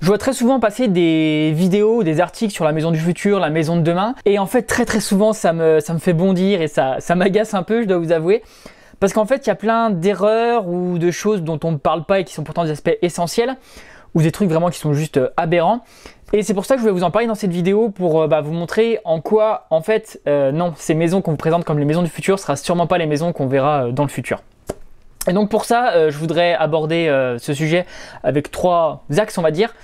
Je vois très souvent passer des vidéos, des articles sur la maison du futur, la maison de demain, et en fait très très souvent ça me, ça me fait bondir et ça, ça m'agace un peu, je dois vous avouer. Parce qu'en fait, il y a plein d'erreurs ou de choses dont on ne parle pas et qui sont pourtant des aspects essentiels, ou des trucs vraiment qui sont juste euh, aberrants. Et c'est pour ça que je vais vous en parler dans cette vidéo pour euh, bah, vous montrer en quoi, en fait, euh, non, ces maisons qu'on vous présente comme les maisons du futur ne sera sûrement pas les maisons qu'on verra dans le futur. Et donc pour ça, euh, je voudrais aborder euh, ce sujet avec trois axes, on va dire.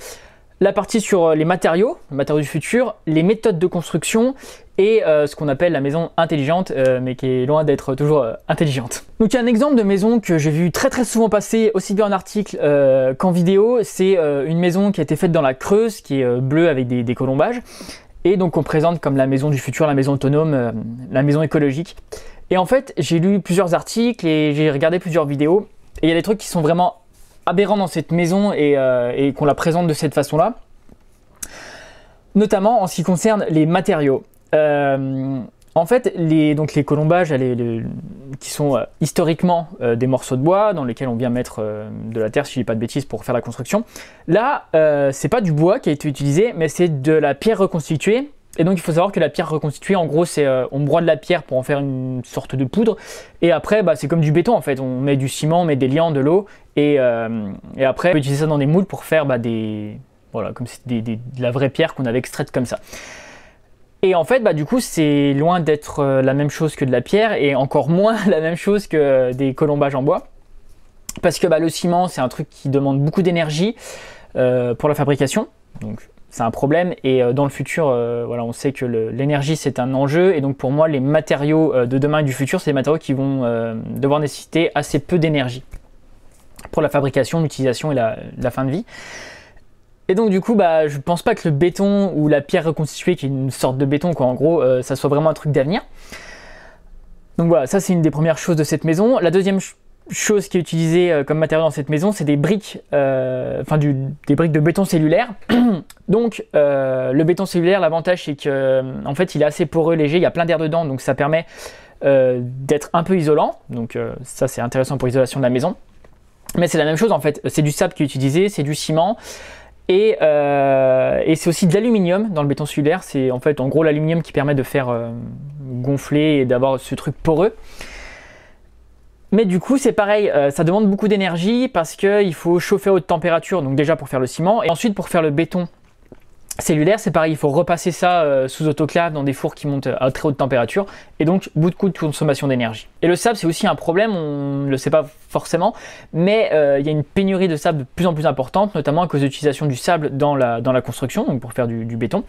La partie sur euh, les matériaux, les matériaux du futur, les méthodes de construction et ce qu'on appelle la maison intelligente, mais qui est loin d'être toujours intelligente. Donc il y a un exemple de maison que j'ai vu très très souvent passer, aussi bien en article qu'en vidéo. C'est une maison qui a été faite dans la Creuse, qui est bleue avec des, des colombages. Et donc on présente comme la maison du futur, la maison autonome, la maison écologique. Et en fait, j'ai lu plusieurs articles et j'ai regardé plusieurs vidéos. Et il y a des trucs qui sont vraiment aberrants dans cette maison et, euh, qu'on la présente de cette façon-là. Notamment en ce qui concerne les matériaux. Euh, en fait, les, donc les colombages qui sont euh, historiquement des morceaux de bois dans lesquels on vient mettre de la terre, si je dis pas de bêtises, pour faire la construction. Là, c'est pas du bois qui a été utilisé, mais c'est de la pierre reconstituée et donc il faut savoir que la pierre reconstituée, en gros, c'est euh, on broie de la pierre pour en faire une sorte de poudre. Et après, bah, c'est comme du béton en fait. On met du ciment, on met des liants, de l'eau. Euh, et, après, on peut utiliser ça dans des moules pour faire bah, des. Voilà, comme c'est de la vraie pierre qu'on avait extraite comme ça. Et en fait, bah, du coup, c'est loin d'être euh, la même chose que de la pierre et encore moins la même chose que des colombages en bois. Parce que bah, le ciment, c'est un truc qui demande beaucoup d'énergie pour la fabrication. Donc c'est un problème. Et euh, dans le futur, euh, voilà, on sait que l'énergie c'est un enjeu. Et donc pour moi, les matériaux euh, de demain et du futur, c'est des matériaux qui vont devoir nécessiter assez peu d'énergie pour la fabrication, l'utilisation et la, fin de vie. Et donc du coup, bah, je pense pas que le béton ou la pierre reconstituée, qui est une sorte de béton, quoi, en gros, ça soit vraiment un truc d'avenir. Donc voilà, ça c'est une des premières choses de cette maison. La deuxième chose chose qui est utilisée euh, comme matériau dans cette maison, c'est des briques, euh, enfin des briques de béton cellulaire. donc euh, le béton cellulaire, l'avantage c'est que en fait il est assez poreux, léger, il y a plein d'air dedans, donc ça permet d'être un peu isolant. Donc ça c'est intéressant pour l'isolation de la maison. Mais c'est la même chose en fait, c'est du sable qui est utilisé, c'est du ciment. et c'est aussi de l'aluminium dans le béton cellulaire. C'est en fait en gros l'aluminium qui permet de faire gonfler et d'avoir ce truc poreux. Mais du coup, c'est pareil, euh, ça demande beaucoup d'énergie parce qu'il faut chauffer à haute température, donc déjà pour faire le ciment, et ensuite pour faire le béton cellulaire, c'est pareil, il faut repasser ça euh, sous autoclave dans des fours qui montent à très haute température, et donc beaucoup de de consommation d'énergie. Et le sable, c'est aussi un problème, on ne le sait pas forcément, mais euh, il y a une pénurie de sable de plus en plus importante, notamment à cause de l'utilisation du sable dans la, construction, donc pour faire du béton.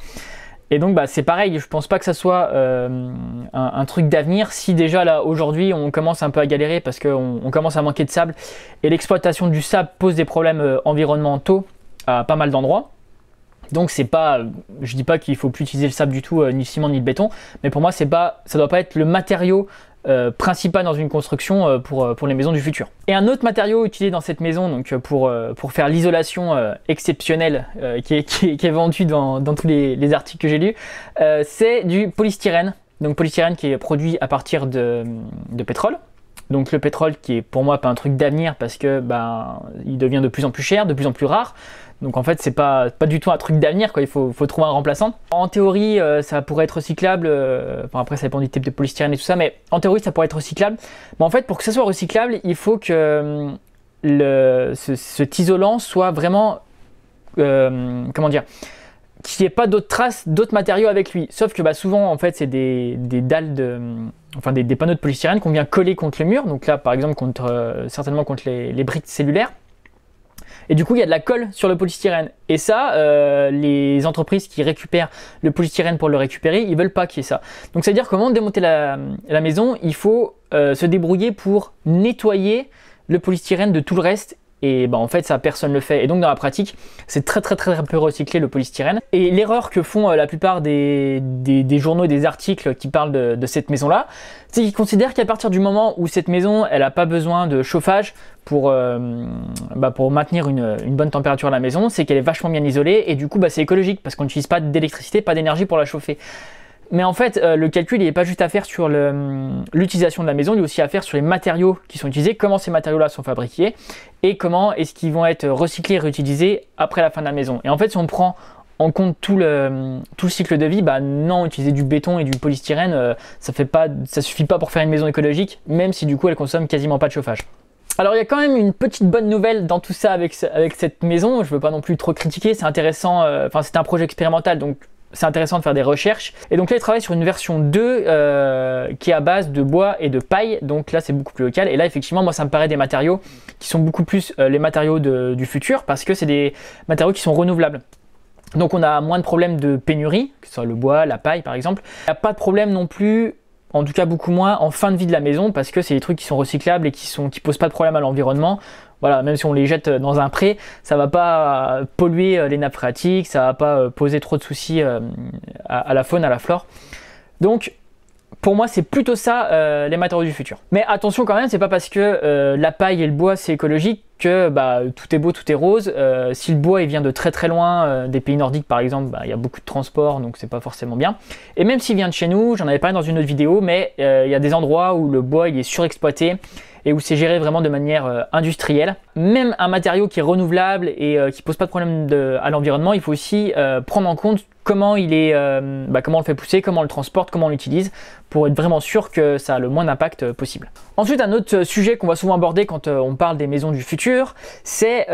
Et donc bah, c'est pareil, je pense pas que ça soit euh, un, truc d'avenir si déjà là aujourd'hui on commence un peu à galérer parce qu'on commence à manquer de sable et l'exploitation du sable pose des problèmes euh, environnementaux à pas mal d'endroits. Donc c'est pas, je dis pas qu'il faut plus utiliser le sable du tout, euh, ni le ciment ni le béton, mais pour moi c'est pas, ça doit pas être le matériau euh, principal dans une construction euh, pour, euh, pour les maisons du futur. Et un autre matériau utilisé dans cette maison, donc pour, pour faire l'isolation exceptionnelle qui est, qui, vendue dans, dans tous les, les, articles que j'ai lus, c'est du polystyrène. Donc polystyrène qui est produit à partir de, de pétrole, donc le pétrole qui est pour moi pas un truc d'avenir parce que ben il devient de plus en plus cher, de plus en plus rare. Donc en fait c'est pas, pas du tout un truc d'avenir quoi, il faut, trouver un remplaçant. En théorie euh, ça pourrait être recyclable, euh, après ça dépend du type de polystyrène et tout ça, mais en théorie ça pourrait être recyclable. Mais en fait pour que ça soit recyclable il faut que le, ce, cet isolant soit vraiment... Euh, comment dire qu'il n'y ait pas d'autres traces, d'autres matériaux avec lui. Sauf que bah, souvent, en fait, c'est des, dalles de. Enfin, des, panneaux de polystyrène qu'on vient coller contre le mur. Donc là, par exemple, euh, certainement contre les, briques cellulaires. Et du coup, il y a de la colle sur le polystyrène. Et ça, euh, les entreprises qui récupèrent le polystyrène pour le récupérer, ils veulent pas qu'il y ait ça. Donc, ça veut dire comment démonter la, maison, il faut euh, se débrouiller pour nettoyer le polystyrène de tout le reste et bah, en fait, ça personne ne le fait. Et donc dans la pratique, c'est très très très peu recyclé le polystyrène. Et l'erreur que font euh, la plupart des, journaux et des articles qui parlent de, cette maison-là, c'est qu'ils considèrent qu'à partir du moment où cette maison, elle n'a pas besoin de chauffage pour, euh, bah, pour maintenir une, bonne température à la maison, c'est qu'elle est vachement bien isolée et du coup bah, c'est écologique parce qu'on n'utilise pas d'électricité, pas d'énergie pour la chauffer. Mais en fait, euh, le calcul, il n'est pas juste à faire sur hum, l'utilisation de la maison, il est aussi à faire sur les matériaux qui sont utilisés, comment ces matériaux-là sont fabriqués, et comment est-ce qu'ils vont être recyclés, réutilisés après la fin de la maison. Et en fait, si on prend en compte tout le, hum, cycle de vie, bah non, utiliser du béton et du polystyrène, euh, ça fait pas, ça suffit pas pour faire une maison écologique, même si du coup elle consomme quasiment pas de chauffage. Alors il y a quand même une petite bonne nouvelle dans tout ça avec, cette maison, je ne veux pas non plus trop critiquer, c'est intéressant, euh, enfin c'est un projet expérimental, donc c'est intéressant de faire des recherches. Et donc là, ils travaillent sur une version 2 euh, qui est à base de bois et de paille. Donc là, c'est beaucoup plus local. Et là, effectivement, moi, ça me paraît des matériaux qui sont beaucoup plus euh, les matériaux du futur parce que c'est des matériaux qui sont renouvelables. Donc on a moins de problèmes de pénurie, que ce soit le bois, la paille par exemple. Il n'y a pas de problème non plus en tout cas beaucoup moins en fin de vie de la maison parce que c'est des trucs qui sont recyclables et qui sont qui posent pas de problème à l'environnement. Voilà, même si on les jette dans un pré, ça va pas polluer euh, les nappes phréatiques, ça va pas euh, poser trop de soucis euh, à la faune, à la flore. Donc pour moi, c'est plutôt ça les matériaux du futur. Mais attention quand même, c'est pas parce que la paille et le bois c'est écologique que bah, tout est beau, tout est rose. si le bois il vient de très très loin, des pays nordiques par exemple, bah, il y a beaucoup de transport donc c'est pas forcément bien. Et même s'il vient de chez nous, j'en avais parlé dans une autre vidéo, mais il y a des endroits où le bois il est surexploité et où c'est géré vraiment de manière euh, industrielle. Même un matériau qui est renouvelable et euh, qui pose pas de problème à l'environnement, il faut aussi euh, prendre en compte comment il est, bah, comment on le fait pousser, comment on le transporte, comment on l'utilise, pour être vraiment sûr que ça a le moins d'impact possible. Ensuite, un autre sujet qu'on va souvent aborder quand on parle des maisons du futur, c'est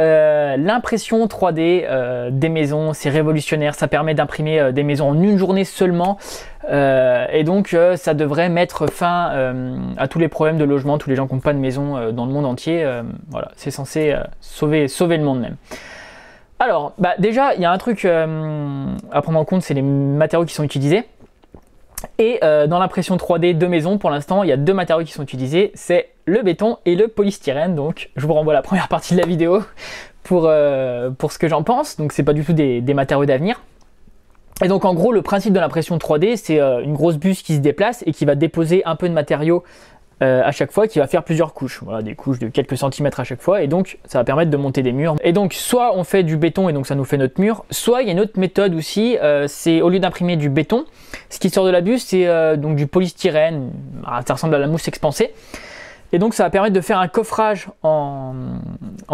l'impression 3D des maisons. C'est révolutionnaire, ça permet d'imprimer des maisons en une journée seulement. Euh, et donc euh, ça devrait mettre fin euh, à tous les problèmes de logement, tous les gens qui n'ont pas de maison dans le monde entier. voilà, c'est censé sauver, sauver le monde même. Alors, bah, déjà, il y a un truc à prendre en compte, c'est les matériaux qui sont utilisés. Et dans l'impression 3D de maison, pour l'instant, il y a deux matériaux qui sont utilisés, c'est le béton et le polystyrène. Donc, je vous renvoie la première partie de la vidéo pour, pour ce que j'en pense. Donc, c'est pas du tout des matériaux d'avenir. Et donc en gros, le principe de l'impression 3D, c'est euh, une grosse buse qui se déplace et qui va déposer un peu de matériau euh, à chaque fois qui va faire plusieurs couches. Voilà, des couches de quelques centimètres à chaque fois et donc ça va permettre de monter des murs. Et donc soit on fait du béton et donc ça nous fait notre mur, soit il y a une autre méthode aussi, euh, c'est au lieu d'imprimer du béton, ce qui sort de la buse c'est donc du polystyrène, ça ressemble à la mousse expansée. Et donc ça va permettre de faire un coffrage en,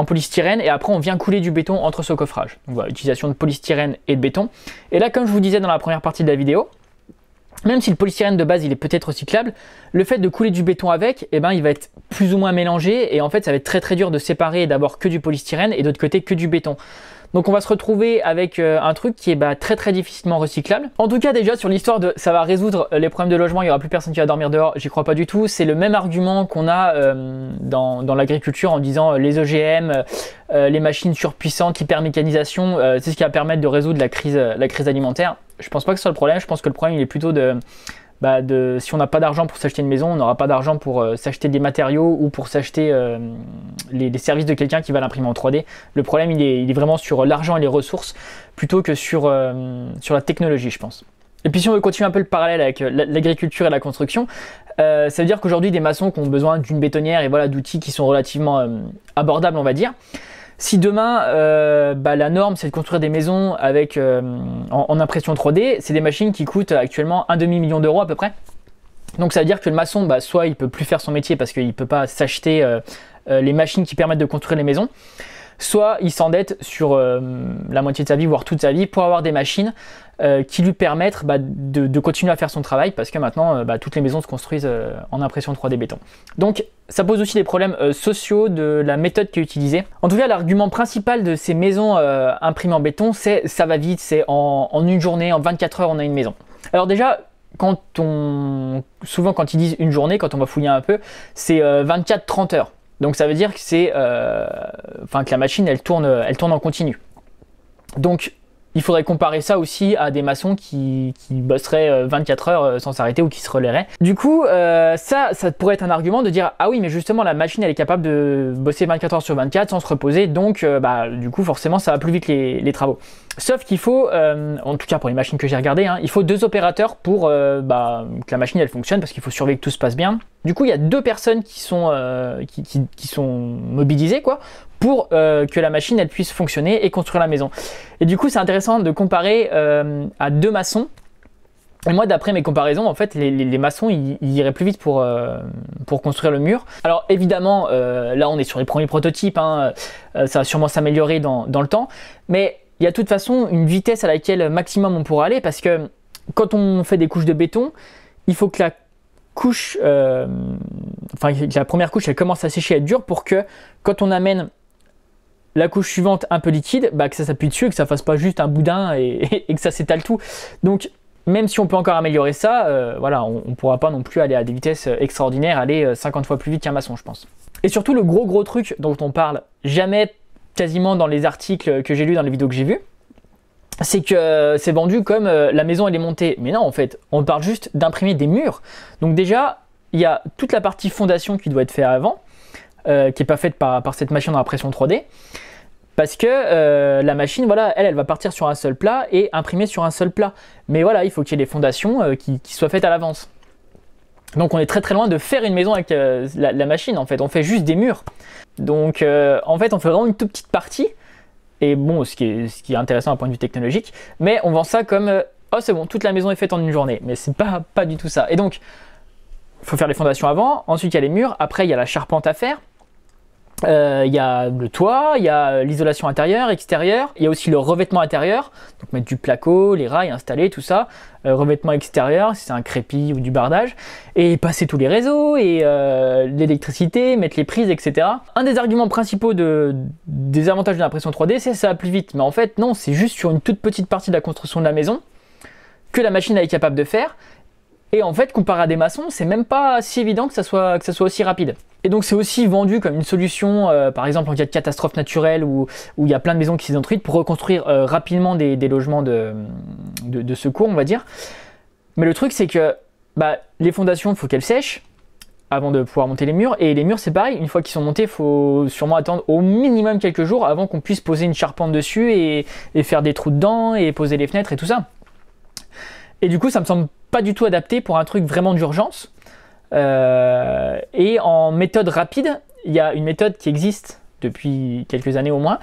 polystyrène et après on vient couler du béton entre ce coffrage. Donc voilà, utilisation de polystyrène et de béton. Et là comme je vous disais dans la première partie de la vidéo, même si le polystyrène de base il est peut-être recyclable, le fait de couler du béton avec, eh ben, il va être plus ou moins mélangé et en fait ça va être très très dur de séparer d'abord que du polystyrène et d'autre côté que du béton. Donc on va se retrouver avec euh, un truc qui est bah, très très difficilement recyclable. En tout cas déjà sur l'histoire de ça va résoudre euh, les problèmes de logement, il n'y aura plus personne qui va dormir dehors, j'y crois pas du tout. C'est le même argument qu'on a euh, dans, l'agriculture en disant les OGM, les machines surpuissantes, mécanisation, c'est ce qui va permettre de résoudre la crise, la crise alimentaire. Je pense pas que ce soit le problème, je pense que le problème il est plutôt de bah, si on n'a pas d'argent pour s'acheter une maison, on n'aura pas d'argent pour euh, s'acheter des matériaux ou pour s'acheter euh, les, services de quelqu'un qui va l'imprimer en 3D. Le problème, il est, vraiment sur l'argent et les ressources plutôt que sur, euh, sur la technologie, je pense. Et puis si on veut continuer un peu le parallèle avec l'agriculture et la construction, ça veut dire qu'aujourd'hui des maçons qui ont besoin d'une bétonnière et voilà d'outils qui sont relativement abordables on va dire, si demain, euh, bah, la norme, c'est de construire des maisons avec, euh, en, impression 3D, c'est des machines qui coûtent actuellement un demi-million d'euros à peu près. Donc ça veut dire que le maçon, bah, soit il ne peut plus faire son métier parce qu'il ne peut pas s'acheter euh, les machines qui permettent de construire les maisons, soit il s'endette sur euh, la moitié de sa vie, voire toute sa vie, pour avoir des machines euh, qui lui permettent bah, de, continuer à faire son travail, parce que maintenant, euh, bah, toutes les maisons se construisent en impression 3D béton. Donc, ça pose aussi des problèmes sociaux de la méthode qui est utilisée. En tout cas, l'argument principal de ces maisons imprimées en béton, c'est ça va vite, c'est en, une journée, en 24 heures, on a une maison. Alors déjà, quand on... Souvent quand ils disent une journée, quand on va fouiller un peu, c'est 24-30 heures. Donc ça veut dire que c'est, euh, enfin que la machine elle tourne, elle tourne en continu. Donc il faudrait comparer ça aussi à des maçons qui, qui bosseraient 24 euh, heures euh, sans s'arrêter ou qui se relairaient. Du coup, euh, ça, ça pourrait être un argument de dire ah oui, mais justement la machine elle est capable de bosser 24 heures sur 24 sans se reposer, donc bah du coup forcément ça va plus vite les, les travaux. Sauf qu'il faut, en tout cas pour les machines que j'ai regardées, hein, il faut deux opérateurs pour bah, que la machine elle fonctionne parce qu'il faut surveiller que tout se passe bien. Du coup, il y a deux personnes qui sont, qui sont mobilisées quoi pour euh, que la machine elle puisse fonctionner et construire la maison. Et du coup, c'est intéressant de comparer euh, à deux maçons. Et moi, d'après mes comparaisons, en fait, les, maçons, ils, iraient plus vite pour, euh, pour construire le mur. Alors évidemment, là, on est sur les premiers prototypes, hein, ça va sûrement s'améliorer dans, le temps, mais il y a de toute façon une vitesse à laquelle maximum on pourra aller, parce que quand on fait des couches de béton, il faut que la couche, enfin, la première couche, elle commence à sécher, à être dure, pour que quand on amène la couche suivante un peu liquide, bah, que ça s'appuie dessus, que ça fasse pas juste un boudin et, que ça s'étale tout. Donc même si on peut encore améliorer ça, euh, voilà, on ne pourra pas non plus aller à des vitesses euh, extraordinaires, aller 50 euh, fois plus vite qu'un maçon, je pense. Et surtout, le gros gros truc dont on parle jamais, quasiment dans les articles que j'ai lus, dans les vidéos que j'ai vues, c'est que c'est vendu comme la maison elle est montée. Mais non, en fait, on parle juste d'imprimer des murs. Donc déjà, il y a toute la partie fondation qui doit être faite avant. Euh, qui n'est pas faite par, cette machine dans la 3D. Parce que euh, la machine, voilà, elle, elle va partir sur un seul plat et imprimer sur un seul plat. Mais voilà, il faut qu'il y ait des fondations euh, qui, soient faites à l'avance. Donc on est très très loin de faire une maison avec la, machine en fait, on fait juste des murs. Donc en fait on fait vraiment une toute petite partie, et bon ce qui est, ce qui est intéressant d'un point de vue technologique, mais on vend ça comme oh c'est bon, toute la maison est faite en une journée. Mais c'est pas, pas du tout ça. Et donc, il faut faire les fondations avant, ensuite il y a les murs, après il y a la charpente à faire, euh, il y a le toit, il y a euh, l'isolation intérieure, extérieure, il y a aussi le revêtement intérieur, donc mettre du placo, les rails installés, tout ça, euh, revêtement extérieur, si c'est un crépi ou du bardage, et passer tous les réseaux, et l'électricité, mettre les prises, etc. Un des arguments principaux de, des avantages de l'impression 3D, c'est ça va plus vite, mais en fait non, c'est juste sur une toute petite partie de la construction de la maison que la machine est capable de faire, et en fait, comparé à des maçons, c'est même pas si évident que ça soit, que ça soit aussi rapide. Et donc c'est aussi vendu comme une solution, euh, par exemple en cas de catastrophe naturelle où, où il y a plein de maisons qui sont détruites, pour reconstruire euh, rapidement des, logements de, de, secours, on va dire. Mais le truc c'est que bah, les fondations, faut qu'elles sèchent avant de pouvoir monter les murs. Et les murs, c'est pareil, une fois qu'ils sont montés, il faut sûrement attendre au minimum quelques jours avant qu'on puisse poser une charpente dessus et, et faire des trous dedans et poser les fenêtres et tout ça. Et du coup, ça me semble pas du tout adapté pour un truc vraiment d'urgence. Euh, et en méthode rapide, il y a une méthode qui existe depuis quelques années au moins,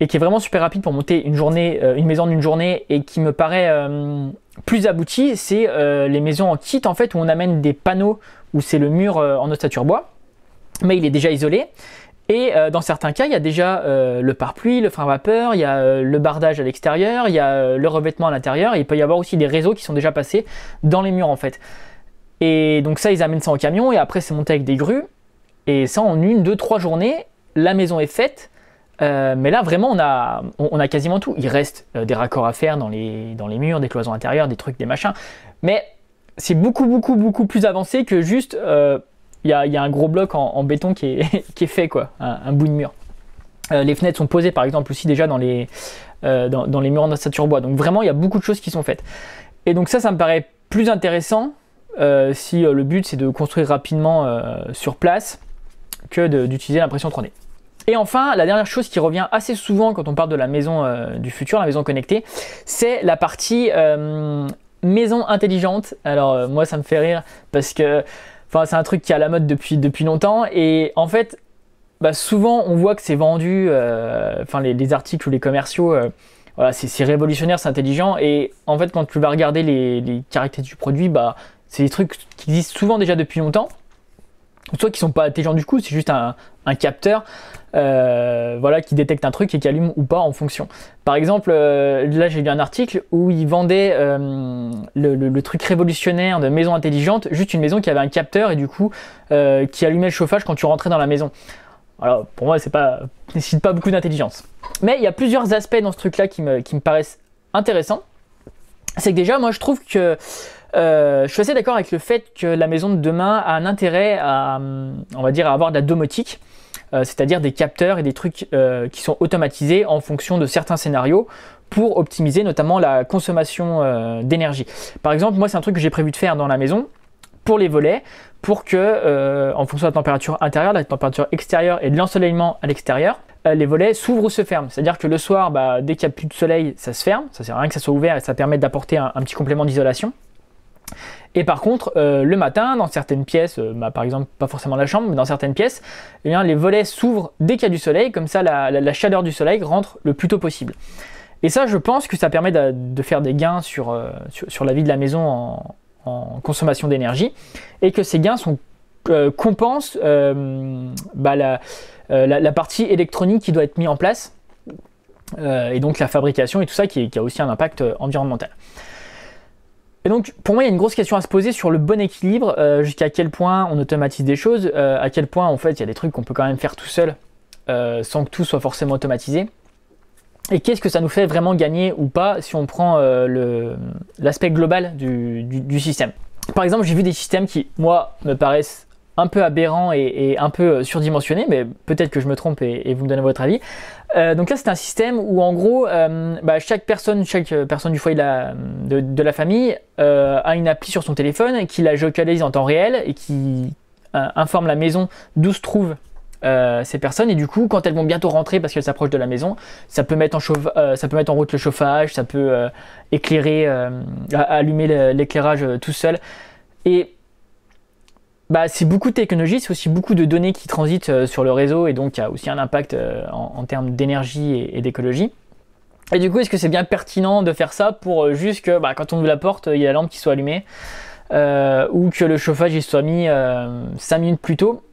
et qui est vraiment super rapide pour monter une journée, euh, une maison d'une journée, et qui me paraît euh, plus aboutie, c'est les maisons en kit en fait, où on amène des panneaux, où c'est le mur en ossature bois, mais il est déjà isolé, et euh, dans certains cas, il y a déjà euh, le pare-pluie, le frein vapeur, il y a euh, le bardage à l'extérieur, il y a le revêtement à l'intérieur, il peut y avoir aussi des réseaux qui sont déjà passés dans les murs en fait. Et donc ça, ils amènent ça en camion, et après c'est monté avec des grues, et ça en une, deux, trois journées, la maison est faite. mais là vraiment on a, quasiment tout. Il reste des raccords à faire dans les, dans les murs, des cloisons intérieures, des trucs, des machins. Mais c'est beaucoup beaucoup beaucoup plus avancé que juste il y a, un gros bloc en, béton qui est, fait, quoi, un, bout de mur. Euh, les fenêtres sont posées par exemple aussi déjà dans les, euh, dans, les murs en ossature bois. Donc vraiment, il y a beaucoup de choses qui sont faites. Et donc ça, ça me paraît plus intéressant euh, si le but c'est de construire rapidement sur place que d'utiliser l'impression 3D. Et enfin, la dernière chose qui revient assez souvent quand on parle de la maison du futur, la maison connectée, c'est la partie maison intelligente. Alors moi, ça me fait rire parce que c'est un truc qui est à la mode depuis, depuis longtemps. Et en fait, bah, souvent, on voit que c'est vendu, euh, enfin, les, articles ou les commerciaux, euh, voilà, c'est révolutionnaire, c'est intelligent. Et en fait, quand tu vas regarder les, les caractéristiques du produit, bah, c'est des trucs qui existent souvent déjà depuis longtemps soit qui sont pas intelligents du coup, c'est juste un, capteur euh, voilà, qui détecte un truc et qui allume ou pas en fonction. Par exemple, euh, là j'ai lu un article où ils vendaient euh, le, truc révolutionnaire de maison intelligente, juste une maison qui avait un capteur et du coup qui allumait le chauffage quand tu rentrais dans la maison. Alors pour moi, c'est pas pas beaucoup d'intelligence. Mais il y a plusieurs aspects dans ce truc-là qui me, qui me paraissent intéressants. C'est que déjà, moi je trouve que euh, je suis assez d'accord avec le fait que la maison de demain a un intérêt à, on va dire, à avoir de la domotique, euh, c'est-à-dire des capteurs et des trucs euh, qui sont automatisés en fonction de certains scénarios pour optimiser notamment la consommation d'énergie. Par exemple, moi, c'est un truc que j'ai prévu de faire dans la maison pour les volets, pour que, en fonction de la température intérieure, de la température extérieure et de l'ensoleillement à l'extérieur, les volets s'ouvrent ou se ferment. C'est-à-dire que le soir, bah, dès qu'il n'y a plus de soleil, ça se ferme. Ça sert à rien que ça soit ouvert et ça permet d'apporter un petit complément d'isolation. Et par contre, euh, le matin, dans certaines pièces, euh, bah, par exemple, pas forcément la chambre, mais dans certaines pièces, eh bien, les volets s'ouvrent dès qu'il y a du soleil, comme ça la, chaleur du soleil rentre le plus tôt possible. Et ça, je pense que ça permet de, faire des gains euh, sur, la vie de la maison en, consommation d'énergie, et que ces gains compensent bah, la, partie électronique qui doit être mise en place, et donc la fabrication et tout ça qui a aussi un impact environnemental. Et donc, pour moi, il y a une grosse question à se poser sur le bon équilibre, euh, jusqu'à quel point on automatise des choses, euh, à quel point, en fait, il y a des trucs qu'on peut quand même faire tout seul, euh, sans que tout soit forcément automatisé. Et qu'est-ce que ça nous fait vraiment gagner ou pas si on prend l'aspect global du système Par exemple, j'ai vu des systèmes qui, moi, me paraissent un peu aberrant et, un peu euh, surdimensionné, mais peut-être que je me trompe et, vous me donnez votre avis. Euh, donc là, c'est un système où en gros, euh, bah, chaque personne, chaque personne du foyer de la, famille a une appli sur son téléphone qui la localise en temps réel et qui informe la maison d'où se trouvent ces personnes et du coup quand elles vont bientôt rentrer parce qu'elles s'approchent de la maison ça peut mettre en route le chauffage ça peut éclairer allumer l'éclairage tout seul et bah, c'est beaucoup de technologie, c'est aussi beaucoup de données qui transitent euh, sur le réseau et donc il y a aussi un impact euh, en, termes d'énergie et, d'écologie. Et du coup, est-ce que c'est bien pertinent de faire ça pour euh, juste que bah, quand on ouvre la porte, il y a la lampe qui soit allumée ou que le chauffage y soit mis 5 minutes plus tôt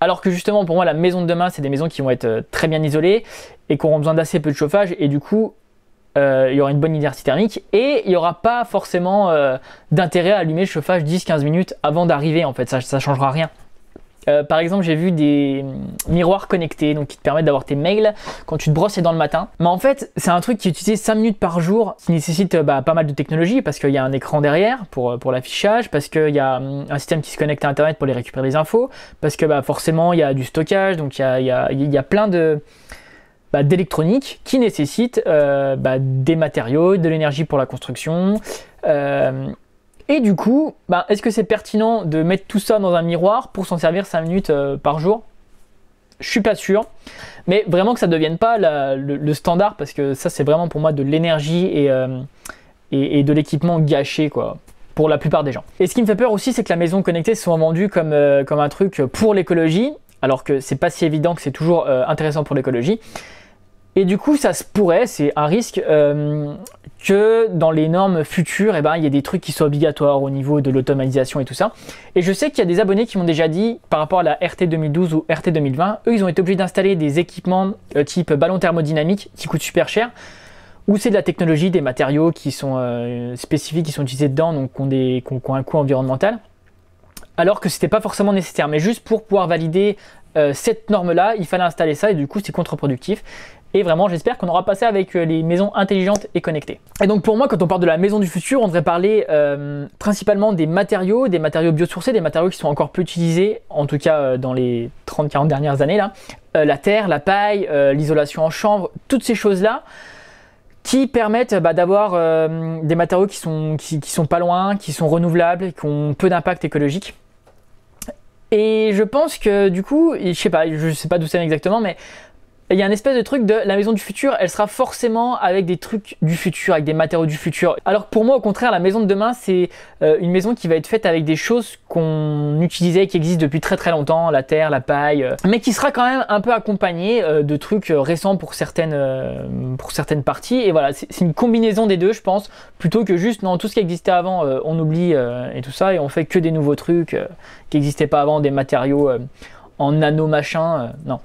alors que justement, pour moi, la maison de demain, c'est des maisons qui vont être très bien isolées et qui auront besoin d'assez peu de chauffage. Et du coup, euh, il y aura une bonne inertie thermique et il n'y aura pas forcément euh, d'intérêt à allumer le chauffage 10-15 minutes avant d'arriver en fait, ça ne changera rien. Euh, par exemple, j'ai vu des mm, miroirs connectés, donc qui te permettent d'avoir tes mails quand tu te brosses et dans le matin. Mais en fait, c'est un truc qui est utilisé 5 minutes par jour, qui nécessite bah, pas mal de technologie, parce qu'il y a un écran derrière pour, pour l'affichage, parce qu'il y a mm, un système qui se connecte à Internet pour les récupérer les infos, parce que bah, forcément, il y a du stockage, donc il y y a plein de... Bah, d'électronique qui nécessite euh, bah, des matériaux, de l'énergie pour la construction. Euh, et du coup, bah, est-ce que c'est pertinent de mettre tout ça dans un miroir pour s'en servir 5 minutes euh, par jour je suis pas sûr, mais vraiment que ça ne devienne pas le, standard parce que ça c'est vraiment pour moi de l'énergie et, de l'équipement gâché quoi pour la plupart des gens. Et ce qui me fait peur aussi c'est que la maison connectée soit vendue comme, comme un truc pour l'écologie alors que c'est pas si évident que c'est toujours intéressant pour l'écologie. Et du coup, ça se pourrait, c'est un risque, euh, que dans les normes futures, eh ben, il y a des trucs qui soient obligatoires au niveau de l'automatisation et tout ça. Et je sais qu'il y a des abonnés qui m'ont déjà dit, par rapport à la RT 2012 ou RT 2020, eux, ils ont été obligés d'installer des équipements euh, type ballon thermodynamique qui coûtent super cher, ou c'est de la technologie, des matériaux qui sont euh, spécifiques, qui sont utilisés dedans, donc qui ont, un coût environnemental. Alors que ce n'était pas forcément nécessaire, mais juste pour pouvoir valider cette norme là il fallait installer ça et du coup c'est contre-productif et vraiment, j'espère qu'on aura passé avec euh, les maisons intelligentes et connectées. Et donc pour moi, quand on parle de la maison du futur, on devrait parler euh, principalement des matériaux, des matériaux biosourcés, des matériaux qui sont encore peu utilisés, en tout cas euh, dans les 30-40 dernières années là. la terre, la paille, l'isolation en chanvre, toutes ces choses-là qui permettent bah, d'avoir des matériaux qui sont, sont pas loin, qui sont renouvelables, qui ont peu d'impact écologique. Et je pense que du coup, je sais pas, je sais pas d'où ça vient exactement, mais il y a un espèce de truc de la maison du futur, elle sera forcément avec des trucs du futur, avec des matériaux du futur. Alors que pour moi, au contraire, la maison de demain, c'est euh, une maison qui va être faite avec des choses qu'on utilisait, qui existent depuis très très longtemps, la terre, la paille, euh, mais qui sera quand même un peu accompagnée euh, de trucs récents pour certaines, pour certaines parties. Et voilà, c'est une combinaison des deux, je pense, plutôt que juste, non, tout ce qui existait avant, on oublie et tout ça, et on fait que des nouveaux trucs qui n'existaient pas avant, des matériaux en nano machin, non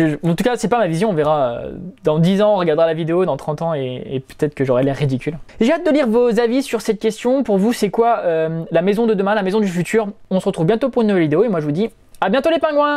en tout cas, c'est pas ma vision, on verra. Euh, dans 10 ans, on regardera la vidéo, dans 30 ans, et, peut-être que j'aurai l'air ridicule. J'ai hâte de lire vos avis sur cette question. Pour vous, c'est quoi euh, la maison de demain, la maison du futur On se retrouve bientôt pour une nouvelle vidéo, et moi je vous dis à bientôt les pingouins